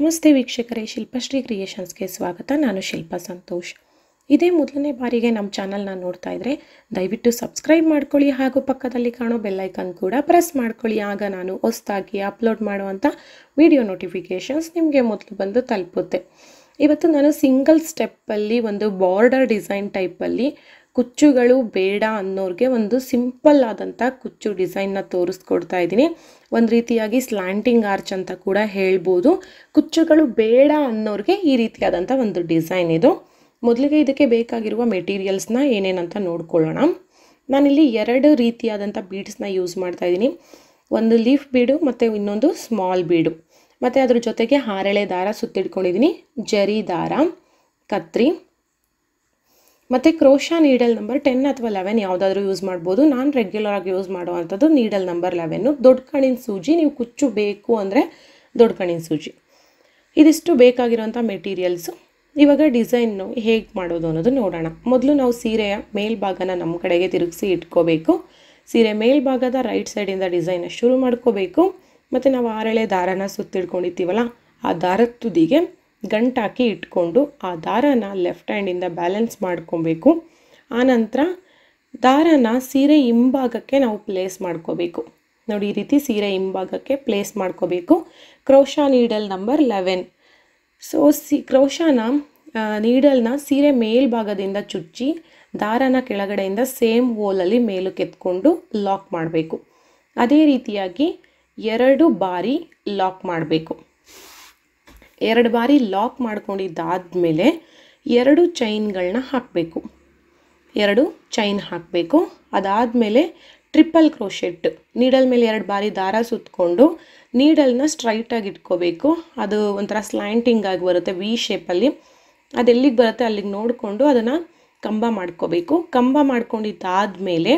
ನಮಸ್ತೆ ವೀಕ್ಷಕರೇ ಶಿಲ್ಪಶ್ರೀ ಕ್ರಿಯೇಷನ್ಸ್ಗೆ ಸ್ವಾಗತ ನಾನು ಶಿಲ್ಪಾ ಸಂತೋಷ್ ಇದೇ ಮೊದಲನೇ ಬಾರಿಗೆ ನಮ್ಮ ಚಾನಲ್ನ ನೋಡ್ತಾ ಇದ್ದರೆ ದಯವಿಟ್ಟು ಸಬ್ಸ್ಕ್ರೈಬ್ ಮಾಡ್ಕೊಳ್ಳಿ ಹಾಗೂ ಪಕ್ಕದಲ್ಲಿ ಕಾಣೋ ಬೆಲ್ಲೈಕನ್ ಕೂಡ ಪ್ರೆಸ್ ಮಾಡ್ಕೊಳ್ಳಿ ಆಗ ನಾನು ಹೊಸದಾಗಿ ಅಪ್ಲೋಡ್ ಮಾಡುವಂಥ ವಿಡಿಯೋ ನೋಟಿಫಿಕೇಷನ್ಸ್ ನಿಮಗೆ ಮೊದಲು ಬಂದು ತಲುಪುತ್ತೆ ಇವತ್ತು ನಾನು ಸಿಂಗಲ್ ಸ್ಟೆಪ್ಪಲ್ಲಿ ಒಂದು ಬಾರ್ಡರ್ ಡಿಸೈನ್ ಟೈಪಲ್ಲಿ ಕುಚ್ಚುಗಳು ಬೇಡ ಅನ್ನೋರಿಗೆ ಒಂದು ಸಿಂಪಲ್ ಆದಂಥ ಕುಚ್ಚು ಡಿಸೈನ್ನ ತೋರಿಸ್ಕೊಡ್ತಾ ಇದ್ದೀನಿ ಒಂದು ರೀತಿಯಾಗಿ ಸ್ಲ್ಯಾಂಟಿಂಗ್ ಆರ್ಚ್ ಅಂತ ಕೂಡ ಹೇಳ್ಬೋದು ಕುಚ್ಚುಗಳು ಬೇಡ ಅನ್ನೋರಿಗೆ ಈ ರೀತಿಯಾದಂಥ ಒಂದು ಡಿಸೈನ್ ಇದು ಮೊದಲಿಗೆ ಇದಕ್ಕೆ ಬೇಕಾಗಿರುವ ಮೆಟೀರಿಯಲ್ಸ್ನ ಏನೇನಂತ ನೋಡ್ಕೊಳ್ಳೋಣ ನಾನಿಲ್ಲಿ ಎರಡು ರೀತಿಯಾದಂಥ ಬೀಡ್ಸ್ನ ಯೂಸ್ ಮಾಡ್ತಾ ಇದ್ದೀನಿ ಒಂದು ಲೀಫ್ ಬೀಡು ಮತ್ತು ಇನ್ನೊಂದು ಸ್ಮಾಲ್ ಬೀಡು ಮತ್ತು ಅದ್ರ ಜೊತೆಗೆ ಹಾರಳೆ ದಾರ ಸುತ್ತಿಡ್ಕೊಂಡಿದ್ದೀನಿ ಜರಿ ದಾರ ಕತ್ರಿ ಮತ್ತು ಕ್ರೋಶಾ ನೀಡಲ್ ನಂಬರ್ ಟೆನ್ ಅಥವಾ ಲೆವೆನ್ ಯಾವುದಾದ್ರೂ ಯೂಸ್ ಮಾಡ್ಬೋದು ನಾನು ರೆಗ್ಯುಲರ್ ಆಗಿ ಯೂಸ್ ಮಾಡುವಂಥದ್ದು ನೀಡಲ್ ನಂಬರ್ ಲೆವೆನ್ನು ದೊಡ್ಡ ಕಣಿನ ಸೂಜಿ ನೀವು ಕುಚ್ಚು ಬೇಕು ಅಂದರೆ ದೊಡ್ಡ ಕಣಿನ ಸೂಜಿ ಇದಿಷ್ಟು ಬೇಕಾಗಿರುವಂಥ ಮೆಟೀರಿಯಲ್ಸು ಇವಾಗ ಡಿಸೈನ್ನು ಹೇಗೆ ಮಾಡೋದು ಅನ್ನೋದು ನೋಡೋಣ ಮೊದಲು ನಾವು ಸೀರೆಯ ಮೇಲ್ಭಾಗನ ನಮ್ಮ ಕಡೆಗೆ ತಿರುಗಿಸಿ ಇಟ್ಕೋಬೇಕು ಸೀರೆ ಮೇಲ್ಭಾಗದ ರೈಟ್ ಸೈಡಿಂದ ಡಿಸೈನ್ನ ಶುರು ಮಾಡ್ಕೋಬೇಕು ಮತ್ತು ನಾವು ಆರಳೆ ದಾರನ ಸುತ್ತಿಡ್ಕೊಂಡಿರ್ತೀವಲ್ಲ ಆ ದಾರದ ತುದಿಗೆ ಗಂಟಾಕಿ ಇಟ್ಕೊಂಡು ಆ ದಾರನ ಲೆಫ್ಟ್ ಹ್ಯಾಂಡಿಂದ ಬ್ಯಾಲೆನ್ಸ್ ಮಾಡ್ಕೊಬೇಕು ಆನಂತರ ದಾರನ ಸೀರೆ ಹಿಂಭಾಗಕ್ಕೆ ನಾವು ಪ್ಲೇಸ್ ಮಾಡ್ಕೋಬೇಕು ನೋಡಿ ಈ ರೀತಿ ಸೀರೆ ಹಿಂಭಾಗಕ್ಕೆ ಪ್ಲೇಸ್ ಮಾಡ್ಕೋಬೇಕು crochet needle number eleven so see ಕ್ರೌಶಾನ ನೀಡಲ್ನ ಸೀರೆ ಮೇಲ್ಭಾಗದಿಂದ ಚುಚ್ಚಿ ದಾರನ ಕೆಳಗಡೆಯಿಂದ ಸೇಮ್ ಹೋಲಲ್ಲಿ ಮೇಲು ಕೆತ್ಕೊಂಡು ಲಾಕ್ ಮಾಡಬೇಕು ಅದೇ ರೀತಿಯಾಗಿ ಎರಡು ಬಾರಿ ಲಾಕ್ ಮಾಡಬೇಕು ಎರಡು ಬಾರಿ ಲಾಕ್ ಮೇಲೆ ಎರಡು ಚೈನ್ಗಳನ್ನ ಹಾಕಬೇಕು ಎರಡು ಚೈನ್ ಹಾಕಬೇಕು ಅದಾದಮೇಲೆ ಟ್ರಿಪಲ್ ಕ್ರೋಶೆಟ್ ನೀಡಲ್ ಮೇಲೆ ಎರಡು ಬಾರಿ ದಾರ ಸುತ್ತಕೊಂಡು ನೀಡಲ್ನ ಸ್ಟ್ರೈಟಾಗಿ ಇಟ್ಕೋಬೇಕು ಅದು ಒಂಥರ ಸ್ಲ್ಯಾಂಟಿಂಗ್ ಆಗಿ ಬರುತ್ತೆ ವಿ ಶೇಪಲ್ಲಿ ಅದೆಲ್ಲಿಗೆ ಬರುತ್ತೆ ಅಲ್ಲಿಗೆ ನೋಡಿಕೊಂಡು ಅದನ್ನು ಕಂಬ ಮಾಡ್ಕೋಬೇಕು ಕಂಬ ಮಾಡ್ಕೊಂಡಿದ್ದಾದಮೇಲೆ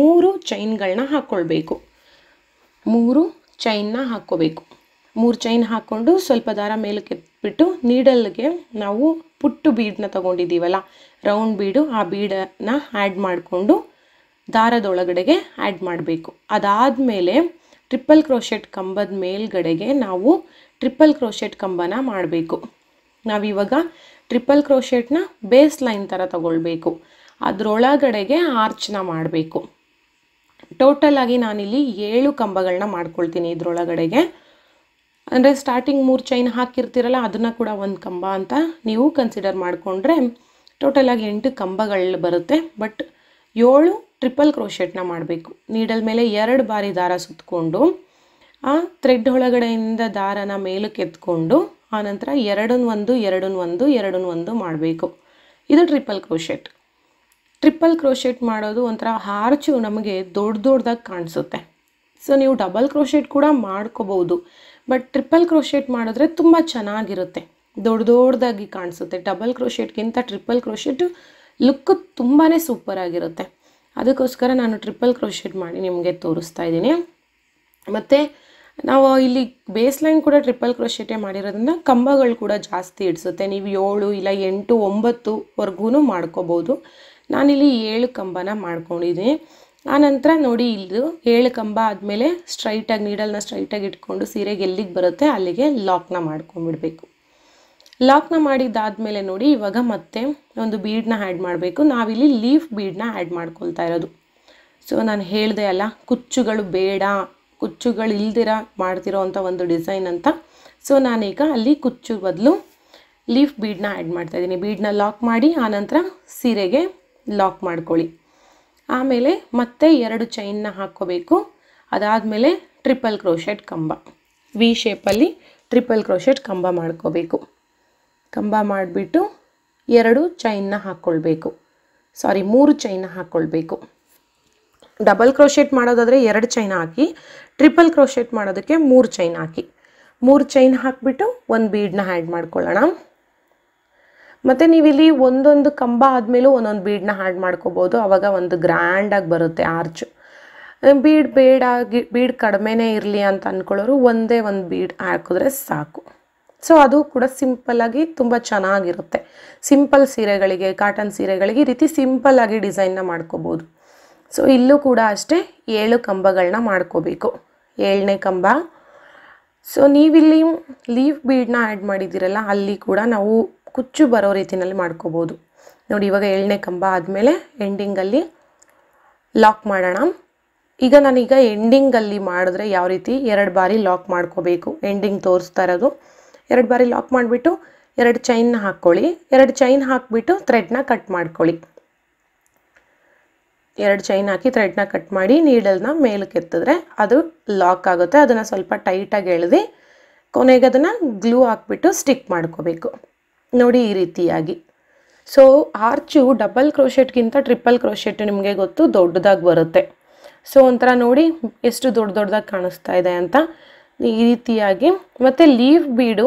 ಮೂರು ಚೈನ್ಗಳನ್ನ ಹಾಕ್ಕೊಳ್ಬೇಕು ಮೂರು ಚೈನ್ನ ಹಾಕ್ಕೋಬೇಕು ಮೂರು ಚೈನ್ ಹಾಕ್ಕೊಂಡು ಸ್ವಲ್ಪ ದಾರ ಮೇಲಕ್ಕೆ ಬಿಟ್ಟು ನೀಡಲ್ಗೆ ನಾವು ಪುಟ್ಟು ಬೀಡನ್ನ ತೊಗೊಂಡಿದ್ದೀವಲ್ಲ ರೌಂಡ್ ಬೀಡು ಆ ಬೀಡನ್ನು ಆ್ಯಡ್ ಮಾಡಿಕೊಂಡು ದಾರದೊಳಗಡೆಗೆ ಆ್ಯಡ್ ಮಾಡಬೇಕು ಅದಾದಮೇಲೆ ಟ್ರಿಪ್ಪಲ್ ಕ್ರೋಶೆಟ್ ಕಂಬದ ಮೇಲ್ಗಡೆಗೆ ನಾವು ಟ್ರಿಪ್ಪಲ್ ಕ್ರೋಶೆಟ್ ಕಂಬನ ಮಾಡಬೇಕು ನಾವಿವಾಗ ಟ್ರಿಪ್ಪಲ್ ಕ್ರೋಶೆಟ್ನ ಬೇಸ್ ಲೈನ್ ಥರ ತಗೊಳ್ಬೇಕು ಅದರೊಳಗಡೆಗೆ ಆರ್ಚ್ನ ಮಾಡಬೇಕು ಟೋಟಲ್ ಆಗಿ ನಾನಿಲ್ಲಿ ಏಳು ಕಂಬಗಳನ್ನ ಮಾಡ್ಕೊಳ್ತೀನಿ ಇದರೊಳಗಡೆಗೆ ಅಂದರೆ ಸ್ಟಾರ್ಟಿಂಗ್ ಮೂರು ಚೈನ್ ಹಾಕಿರ್ತೀರಲ್ಲ ಅದನ್ನು ಕೂಡ ಒಂದು ಕಂಬ ಅಂತ ನೀವು ಕನ್ಸಿಡರ್ ಮಾಡಿಕೊಂಡ್ರೆ ಟೋಟಲಾಗಿ ಎಂಟು ಕಂಬಗಳು ಬರುತ್ತೆ ಬಟ್ ಏಳು ಟ್ರಿಪಲ್ ಕ್ರೋಶೆಟ್ನ ಮಾಡಬೇಕು ನೀಡಲ್ ಮೇಲೆ ಎರಡು ಬಾರಿ ದಾರ ಸುತ್ತಕೊಂಡು ಆ ಥ್ರೆಡ್ ಒಳಗಡೆಯಿಂದ ದಾರನ ಮೇಲಕ್ಕೆ ಎತ್ಕೊಂಡು ಆನಂತರ ಎರಡನ್ನ ಒಂದು ಎರಡನ್ನ ಒಂದು ಎರಡನ್ನ ಒಂದು ಮಾಡಬೇಕು ಇದು ಟ್ರಿಪಲ್ ಕ್ರೋಶೆಟ್ ಟ್ರಿಪಲ್ ಕ್ರೋಶೆಟ್ ಮಾಡೋದು ಒಂಥರ ಹಾರ್ಚು ನಮಗೆ ದೊಡ್ಡ ದೊಡ್ಡದಾಗಿ ಕಾಣಿಸುತ್ತೆ ಸೊ ನೀವು ಡಬಲ್ ಕ್ರೋಷೇಟ್ ಕೂಡ ಮಾಡ್ಕೋಬೋದು ಬಟ್ ಟ್ರಿಪಲ್ ಕ್ರೋಷೇಟ್ ಮಾಡಿದ್ರೆ ತುಂಬ ಚೆನ್ನಾಗಿರುತ್ತೆ ದೊಡ್ಡ ದೊಡ್ಡದಾಗಿ ಕಾಣಿಸುತ್ತೆ ಡಬಲ್ ಕ್ರೋಷೇಟ್ಗಿಂತ ಟ್ರಿಪಲ್ ಕ್ರೋಶೇಟ್ ಲುಕ್ ತುಂಬಾ ಸೂಪರ್ ಆಗಿರುತ್ತೆ ಅದಕ್ಕೋಸ್ಕರ ನಾನು ಟ್ರಿಪಲ್ ಕ್ರೋಷೇಟ್ ಮಾಡಿ ನಿಮಗೆ ತೋರಿಸ್ತಾ ಇದ್ದೀನಿ ಮತ್ತು ನಾವು ಇಲ್ಲಿ ಬೇಸ್ ಲೈನ್ ಕೂಡ ಟ್ರಿಪಲ್ ಕ್ರೋಷೇಟೇ ಮಾಡಿರೋದ್ರಿಂದ ಕಂಬಗಳು ಕೂಡ ಜಾಸ್ತಿ ಇಡಿಸುತ್ತೆ ನೀವು ಏಳು ಇಲ್ಲ ಎಂಟು ಒಂಬತ್ತುವರೆಗೂ ಮಾಡ್ಕೋಬೋದು ನಾನಿಲ್ಲಿ ಏಳು ಕಂಬನ ಮಾಡ್ಕೊಂಡಿದ್ದೀನಿ ಆನಂತರ ನೋಡಿ ಇಲ್ಲಿ ಏಳು ಕಂಬ ಆದಮೇಲೆ ಸ್ಟ್ರೈಟಾಗಿ ನೀಡಲ್ನ ಸ್ಟ್ರೈಟಾಗಿ ಇಟ್ಕೊಂಡು ಸೀರೆಗೆ ಎಲ್ಲಿಗೆ ಬರುತ್ತೆ ಅಲ್ಲಿಗೆ ಲಾಕ್ನ ಮಾಡ್ಕೊಂಬಿಡಬೇಕು ಲಾಕ್ನ ಮಾಡಿದ್ದಾದಮೇಲೆ ನೋಡಿ ಇವಾಗ ಮತ್ತೆ ಒಂದು ಬೀಡನ್ನ ಆ್ಯಡ್ ಮಾಡಬೇಕು ನಾವಿಲ್ಲಿ ಲೀಫ್ ಬೀಡನ್ನ ಆ್ಯಡ್ ಮಾಡ್ಕೊಳ್ತಾ ಇರೋದು ಸೊ ನಾನು ಹೇಳಿದೆ ಅಲ್ಲ ಕುಚ್ಚುಗಳು ಬೇಡ ಕುಚ್ಚುಗಳು ಇಲ್ದಿರ ಮಾಡ್ತಿರೋ ಒಂದು ಡಿಸೈನ್ ಅಂತ ಸೊ ನಾನೀಗ ಅಲ್ಲಿ ಕುಚ್ಚು ಬದಲು ಲೀಫ್ ಬೀಡನ್ನ ಆ್ಯಡ್ ಮಾಡ್ತಾಯಿದ್ದೀನಿ ಬೀಡನ್ನ ಲಾಕ್ ಮಾಡಿ ಆನಂತರ ಸೀರೆಗೆ ಲಾಕ್ ಮಾಡ್ಕೊಳ್ಳಿ ಆಮೇಲೆ ಮತ್ತೆ ಎರಡು ಚೈನ್ನ ಹಾಕ್ಕೋಬೇಕು ಅದಾದಮೇಲೆ ಟ್ರಿಪಲ್ ಕ್ರೋಶೆಟ್ ಕಂಬ ವಿ ಶೇಪಲ್ಲಿ ಟ್ರಿಪಲ್ ಕ್ರೋಶೆಟ್ ಕಂಬ ಮಾಡ್ಕೋಬೇಕು ಕಂಬ ಮಾಡಿಬಿಟ್ಟು ಎರಡು ಚೈನ್ನ ಹಾಕ್ಕೊಳ್ಬೇಕು ಸಾರಿ ಮೂರು ಚೈನ್ನ ಹಾಕ್ಕೊಳ್ಬೇಕು ಡಬಲ್ ಕ್ರೋಶೆಟ್ ಮಾಡೋದಾದರೆ ಎರಡು ಚೈನ್ ಹಾಕಿ ಟ್ರಿಪಲ್ ಕ್ರೋಶೆಟ್ ಮಾಡೋದಕ್ಕೆ ಮೂರು ಚೈನ್ ಹಾಕಿ ಮೂರು ಚೈನ್ ಹಾಕಿಬಿಟ್ಟು ಒಂದು ಬೀಡನ್ನ ಆ್ಯಡ್ ಮಾಡ್ಕೊಳ್ಳೋಣ ಮತ್ತು ನೀವಿಲ್ಲಿ ಒಂದೊಂದು ಕಂಬ ಆದಮೇಲೂ ಒಂದೊಂದು ಬೀಡನ್ನ ಹ್ಯಾಡ್ ಮಾಡ್ಕೋಬೋದು ಆವಾಗ ಒಂದು ಗ್ರ್ಯಾಂಡಾಗಿ ಬರುತ್ತೆ ಆರ್ಚ್ ಬೀಡ್ ಬೇಡಾಗಿ ಬೀಡ್ ಕಡಿಮೆನೇ ಇರಲಿ ಅಂತ ಅಂದ್ಕೊಳ್ಳೋರು ಒಂದೇ ಒಂದು ಬೀಡ್ ಹಾಕಿದ್ರೆ ಸಾಕು ಸೊ ಅದು ಕೂಡ ಸಿಂಪಲ್ಲಾಗಿ ತುಂಬ ಚೆನ್ನಾಗಿರುತ್ತೆ ಸಿಂಪಲ್ ಸೀರೆಗಳಿಗೆ ಕಾಟನ್ ಸೀರೆಗಳಿಗೆ ಈ ರೀತಿ ಸಿಂಪಲ್ಲಾಗಿ ಡಿಸೈನ್ನ ಮಾಡ್ಕೋಬೋದು ಸೊ ಇಲ್ಲೂ ಕೂಡ ಅಷ್ಟೇ ಏಳು ಕಂಬಗಳನ್ನ ಮಾಡ್ಕೋಬೇಕು ಏಳನೇ ಕಂಬ ಸೊ ನೀವಿಲ್ಲಿ ಲೀಫ್ ಬೀಡನ್ನ ಆ್ಯಡ್ ಮಾಡಿದ್ದೀರಲ್ಲ ಅಲ್ಲಿ ಕೂಡ ನಾವು ಕುಚ್ಚು ಬರೋ ರೀತಿಯಲ್ಲಿ ಮಾಡ್ಕೋಬೋದು ನೋಡಿ ಇವಾಗ ಏಳನೇ ಕಂಬ ಆದಮೇಲೆ ಎಂಡಿಂಗಲ್ಲಿ ಲಾಕ್ ಮಾಡೋಣ ಈಗ ನಾನೀಗ ಎಂಡಿಂಗಲ್ಲಿ ಮಾಡಿದ್ರೆ ಯಾವ ರೀತಿ ಎರಡು ಬಾರಿ ಲಾಕ್ ಮಾಡ್ಕೋಬೇಕು ಎಂಡಿಂಗ್ ತೋರಿಸ್ತಾ ಇರೋದು ಎರಡು ಬಾರಿ ಲಾಕ್ ಮಾಡಿಬಿಟ್ಟು ಎರಡು ಚೈನ್ನ ಹಾಕ್ಕೊಳ್ಳಿ ಎರಡು ಚೈನ್ ಹಾಕಿಬಿಟ್ಟು ಥ್ರೆಡ್ನ ಕಟ್ ಮಾಡ್ಕೊಳ್ಳಿ ಎರಡು ಚೈನ್ ಹಾಕಿ ಥ್ರೆಡ್ನ ಕಟ್ ಮಾಡಿ ನೀಡಲ್ನ ಮೇಲಕ್ಕೆ ಎತ್ತಿದ್ರೆ ಅದು ಲಾಕ್ ಆಗುತ್ತೆ ಅದನ್ನು ಸ್ವಲ್ಪ ಟೈಟಾಗಿ ಎಳೆದು ಕೊನೆಗೆ ಅದನ್ನು ಗ್ಲೂ ಹಾಕ್ಬಿಟ್ಟು ಸ್ಟಿಕ್ ಮಾಡ್ಕೋಬೇಕು ನೋಡಿ ಈ ರೀತಿಯಾಗಿ ಸೊ ಆರ್ಚು ಡಬಲ್ ಕ್ರೋಶೆಟ್ಗಿಂತ ಟ್ರಿಪಲ್ ಕ್ರೋಶೆಟ್ ನಿಮಗೆ ಗೊತ್ತು ದೊಡ್ಡದಾಗಿ ಬರುತ್ತೆ ಸೊ ಒಂಥರ ನೋಡಿ ಎಷ್ಟು ದೊಡ್ಡ ದೊಡ್ಡದಾಗಿ ಕಾಣಿಸ್ತಾ ಇದೆ ಅಂತ ಈ ರೀತಿಯಾಗಿ ಮತ್ತು ಲೀವ್ ಬೀಡು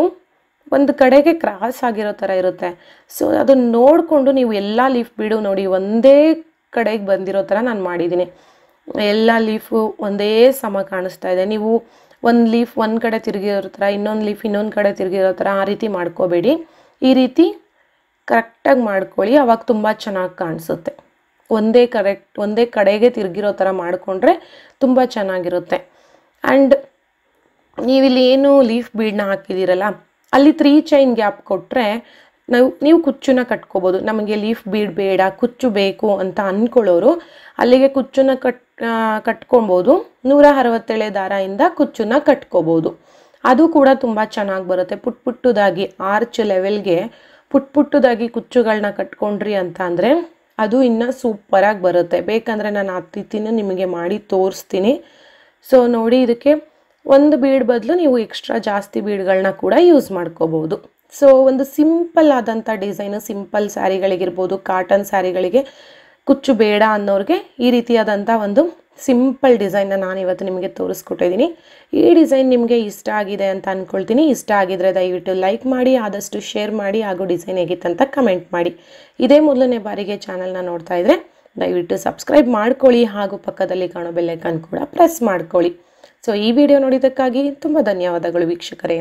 ಒಂದು ಕಡೆಗೆ ಕ್ರಾಸ್ ಆಗಿರೋ ಥರ ಇರುತ್ತೆ ಸೊ ಅದನ್ನು ನೋಡಿಕೊಂಡು ನೀವು ಎಲ್ಲ ಲೀಫ್ ಬೀಡು ನೋಡಿ ಒಂದೇ ಕಡೆಗೆ ಬಂದಿರೋ ಥರ ನಾನು ಮಾಡಿದ್ದೀನಿ ಎಲ್ಲ ಲೀಫು ಒಂದೇ ಸಮ ಕಾಣಿಸ್ತಾ ಇದೆ ನೀವು ಒಂದು ಲೀಫ್ ಒಂದು ಕಡೆ ತಿರುಗಿರೋ ಥರ ಇನ್ನೊಂದು ಲೀಫ್ ಇನ್ನೊಂದು ಕಡೆ ತಿರುಗಿರೋ ಥರ ಆ ರೀತಿ ಮಾಡ್ಕೋಬೇಡಿ ಈ ರೀತಿ ಕರೆಕ್ಟಾಗಿ ಮಾಡ್ಕೊಳ್ಳಿ ಅವಾಗ ತುಂಬ ಚೆನ್ನಾಗಿ ಕಾಣಿಸುತ್ತೆ ಒಂದೇ ಕರೆಕ್ಟ್ ಒಂದೇ ಕಡೆಗೆ ತಿರುಗಿರೋ ಥರ ಮಾಡಿಕೊಂಡ್ರೆ ತುಂಬ ಚೆನ್ನಾಗಿರುತ್ತೆ ಆ್ಯಂಡ್ ನೀವಿಲ್ಲಿ ಏನು ಲೀಫ್ ಬೀಡನ್ನ ಹಾಕಿದ್ದೀರಲ್ಲ ಅಲ್ಲಿ ತ್ರೀ ಚೈನ್ ಗ್ಯಾಪ್ ಕೊಟ್ಟರೆ ನಾವು ನೀವು ಕುಚ್ಚನ್ನ ಕಟ್ಕೋಬೋದು ನಮಗೆ ಲೀಫ್ ಬೀಡ್ ಬೇಡ ಕುಚ್ಚು ಬೇಕು ಅಂತ ಅಂದ್ಕೊಳ್ಳೋರು ಅಲ್ಲಿಗೆ ಕುಚ್ಚನ್ನ ಕಟ್ ಕಟ್ಕೊಬೋದು ನೂರ ಅರವತ್ತೇಳೆ ದಾರದಿಂದ ಕುಚ್ಚನ್ನ ಕಟ್ಕೋಬೋದು ಅದು ಕೂಡ ತುಂಬ ಚೆನ್ನಾಗಿ ಬರುತ್ತೆ ಪುಟ್ ಪುಟ್ಟದಾಗಿ ಆರ್ಚ್ ಲೆವೆಲ್ಗೆ ಪುಟ್ ಪುಟ್ಟದಾಗಿ ಕುಚ್ಚುಗಳನ್ನ ಕಟ್ಕೊಂಡ್ರಿ ಅಂತ ಅಂದರೆ ಅದು ಇನ್ನೂ ಸೂಪರಾಗಿ ಬರುತ್ತೆ ಬೇಕಂದರೆ ನಾನು ಅತಿಥಿನೂ ನಿಮಗೆ ಮಾಡಿ ತೋರಿಸ್ತೀನಿ ಸೊ ನೋಡಿ ಇದಕ್ಕೆ ಒಂದು ಬೀಡ್ ಬದಲು ನೀವು ಎಕ್ಸ್ಟ್ರಾ ಜಾಸ್ತಿ ಬೀಡ್ಗಳನ್ನ ಕೂಡ ಯೂಸ್ ಮಾಡ್ಕೋಬೋದು ಸೊ ಒಂದು ಸಿಂಪಲ್ ಆದಂಥ ಡಿಸೈನು ಸಿಂಪಲ್ ಸ್ಯಾರಿಗಳಿಗಿರ್ಬೋದು ಕಾಟನ್ ಸ್ಯಾರಿಗಳಿಗೆ ಕುಚ್ಚು ಬೇಡ ಅನ್ನೋರಿಗೆ ಈ ರೀತಿಯಾದಂಥ ಒಂದು ಸಿಂಪಲ್ ಡಿಸೈನ್ನ ನಾನು ಇವತ್ತು ನಿಮಗೆ ತೋರಿಸ್ಕೊಟ್ಟಿದ್ದೀನಿ ಈ ಡಿಸೈನ್ ನಿಮಗೆ ಇಷ್ಟ ಆಗಿದೆ ಅಂತ ಅಂದ್ಕೊಳ್ತೀನಿ ಇಷ್ಟ ಆಗಿದ್ರೆ ದಯವಿಟ್ಟು ಲೈಕ್ ಮಾಡಿ ಆದಷ್ಟು ಶೇರ್ ಮಾಡಿ ಹಾಗೂ ಡಿಸೈನ್ ಹೇಗಿತ್ತಂತ ಕಮೆಂಟ್ ಮಾಡಿ ಇದೇ ಮೊದಲನೇ ಬಾರಿಗೆ ಚಾನಲ್ನ ನೋಡ್ತಾ ಇದ್ದರೆ ದಯವಿಟ್ಟು ಸಬ್ಸ್ಕ್ರೈಬ್ ಮಾಡ್ಕೊಳ್ಳಿ ಹಾಗೂ ಪಕ್ಕದಲ್ಲಿ ಕಾಣೋ ಬೆಲ್ಲೈಕನ್ ಕೂಡ ಪ್ರೆಸ್ ಮಾಡ್ಕೊಳ್ಳಿ ಸೊ ಈ ವಿಡಿಯೋ ನೋಡಿದ್ದಕ್ಕಾಗಿ ತುಂಬ ಧನ್ಯವಾದಗಳು ವೀಕ್ಷಕರೇ